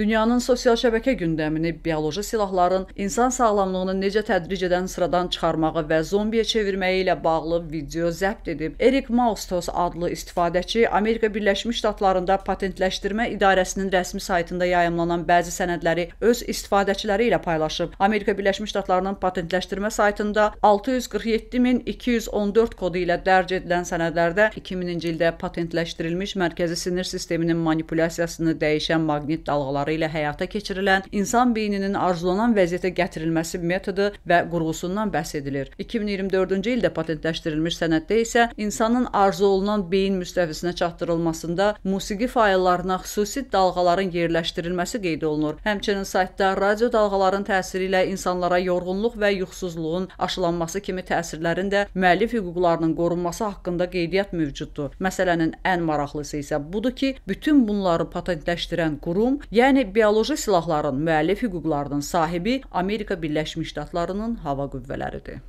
Dünyanın sosial şəbəkə gündəmini bioloji silahların insan sağlamlığını necə tədric edən sıradan çıxarmağı və zombiyə çevirməyi ilə bağlı video zəbt edib Erik Maustos adlı istifadəçi Amerika Birləşmiş Ştatlarında patentləşdirmə idarəsinin rəsmi saytında yayımlanan bəzi sənədləri öz istifadəçiləri ilə paylaşıb. Amerika Birləşmiş Ştatlarının patentləşdirmə saytında 647214 kodu ilə dərc edilən sənədlərdə 2000-ci ildə patentləşdirilmiş mərkəzi sinir sisteminin manipulyasiyasını dəyişən maqnit dalğaları üsulları ilə həyata keçirilən insan beyninin arzulanan vəziyyətə gətirilməsi metodu və qurğusundan bəhs edilir. 2024-cü ildə patentləşdirilmiş sənəddə isə insanın arzu olunan beyin müstəvisinə çatdırılmasında musiqi fayllarına xüsusi dalğaların yerləşdirilməsi qeyd olunur. Həmçinin saytda radio dalğaların təsiri ilə insanlara yorğunluq və yuxusuzluğun aşılanması kimi təsirlərin də müəllif hüquqlarının qorunması haqqında qeydiyyat mövcuddur. Məsələnin ən maraqlısı isə budur ki, bütün bunları patentləşdirən qurum, yəni Yəni bioloji silahların müəllif hüquqlarının sahibi Amerika Birləşmiş Ştatlarının hava qüvvələridir.